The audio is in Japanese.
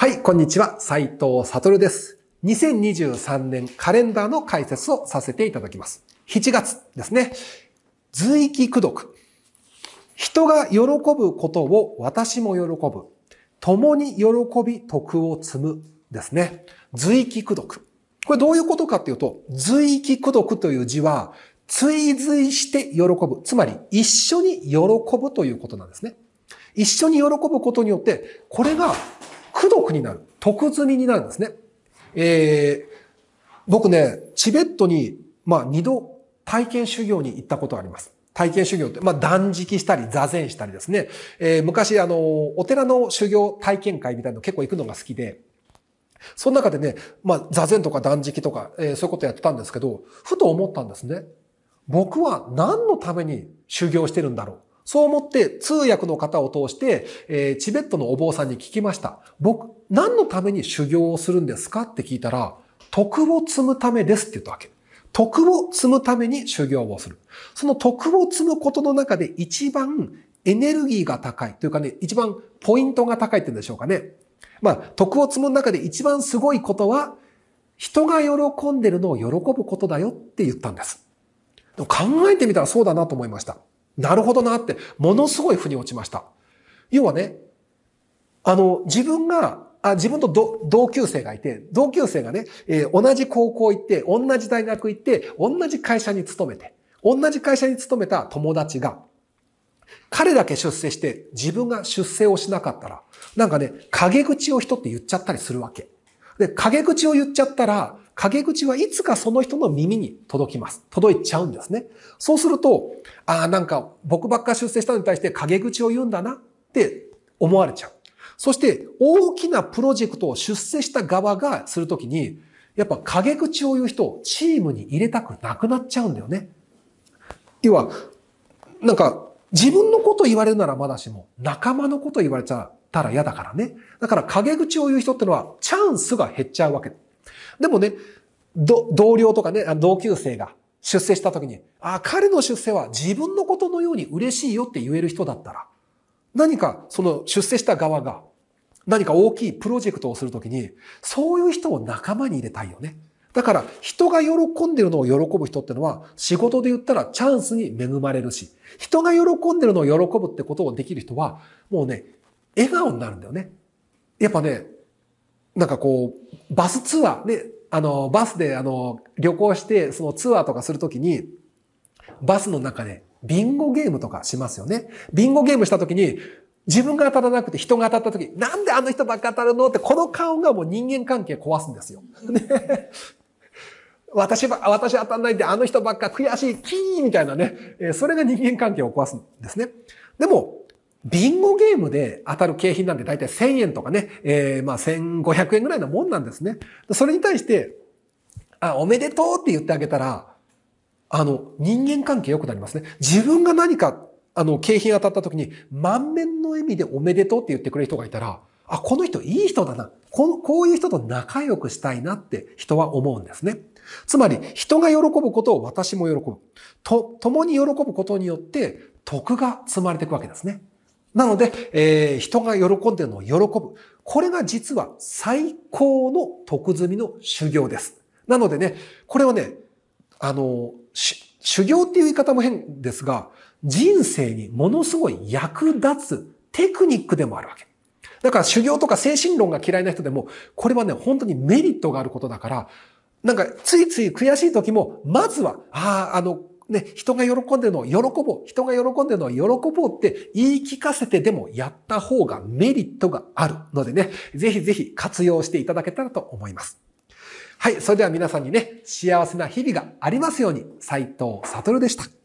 はい、こんにちは。斉藤悟です。2023年カレンダーの解説をさせていただきます。7月ですね。随域駆読。人が喜ぶことを私も喜ぶ。共に喜び徳を積む。ですね。随域駆読。これどういうことかっていうと、随域駆読という字は、追随して喜ぶ。つまり、一緒に喜ぶということなんですね。一緒に喜ぶことによって、これが功徳になる。徳積みになるんですね。えー、僕ね、チベットに、まあ、二度体験修行に行ったことあります。体験修行って、まあ、断食したり、座禅したりですね。えー、昔、あの、お寺の修行体験会みたいなの結構行くのが好きで、その中でね、まあ、座禅とか断食とか、えー、そういうことやってたんですけど、ふと思ったんですね。僕は何のために修行してるんだろうそう思って通訳の方を通して、えー、チベットのお坊さんに聞きました。僕、何のために修行をするんですかって聞いたら、徳を積むためですって言ったわけ。徳を積むために修行をする。その徳を積むことの中で一番エネルギーが高いというかね、一番ポイントが高いって言うんでしょうかね。まあ、徳を積む中で一番すごいことは、人が喜んでるのを喜ぶことだよって言ったんです。考えてみたらそうだなと思いました。なるほどなって、ものすごい腑に落ちました。要はね、あの、自分が、あ自分と同級生がいて、同級生がね、えー、同じ高校行って、同じ大学行って、同じ会社に勤めて、同じ会社に勤めた友達が、彼だけ出世して、自分が出世をしなかったら、なんかね、陰口を人って言っちゃったりするわけ。で、陰口を言っちゃったら、陰口はいつかその人の耳に届きます。届いちゃうんですね。そうすると、ああ、なんか僕ばっか出世したのに対して陰口を言うんだなって思われちゃう。そして大きなプロジェクトを出世した側がするときに、やっぱ陰口を言う人をチームに入れたくなくなっちゃうんだよね。要は、なんか自分のこと言われるならまだしも、仲間のこと言われちゃったら嫌だからね。だから陰口を言う人ってのはチャンスが減っちゃうわけ。でもね、同僚とかね、同級生が出世した時に、ああ、彼の出世は自分のことのように嬉しいよって言える人だったら、何かその出世した側が、何か大きいプロジェクトをするときに、そういう人を仲間に入れたいよね。だから、人が喜んでるのを喜ぶ人ってのは、仕事で言ったらチャンスに恵まれるし、人が喜んでるのを喜ぶってことをできる人は、もうね、笑顔になるんだよね。やっぱね、なんかこう、バスツアー、ね、あの、バスで、あの、旅行して、そのツアーとかするときに、バスの中で、ビンゴゲームとかしますよね。ビンゴゲームしたときに、自分が当たらなくて人が当たった時、なんであの人ばっか当たるのって、この顔がもう人間関係壊すんですよ。ね、私ば、私当たんないであの人ばっか悔しい、キーみたいなね。それが人間関係を壊すんですね。でも、ビンゴゲームで当たる景品なんて大体1000円とかね、えー、まあ1500円ぐらいなもんなんですね。それに対して、あ、おめでとうって言ってあげたら、あの、人間関係良くなりますね。自分が何か、あの、景品当たった時に、満面の笑みでおめでとうって言ってくれる人がいたら、あ、この人いい人だな。ここういう人と仲良くしたいなって人は思うんですね。つまり、人が喜ぶことを私も喜ぶ。と、共に喜ぶことによって、徳が積まれていくわけですね。なので、えー、人が喜んでるのを喜ぶ。これが実は最高の徳積みの修行です。なのでね、これはね、あの、修行っていう言い方も変ですが、人生にものすごい役立つテクニックでもあるわけ。だから修行とか精神論が嫌いな人でも、これはね、本当にメリットがあることだから、なんかついつい悔しい時も、まずは、ああ、あの、ね、人が喜んでるのを喜ぼう。人が喜んでるのを喜ぼうって言い聞かせてでもやった方がメリットがあるのでね、ぜひぜひ活用していただけたらと思います。はい。それでは皆さんにね、幸せな日々がありますように、斉藤悟でした。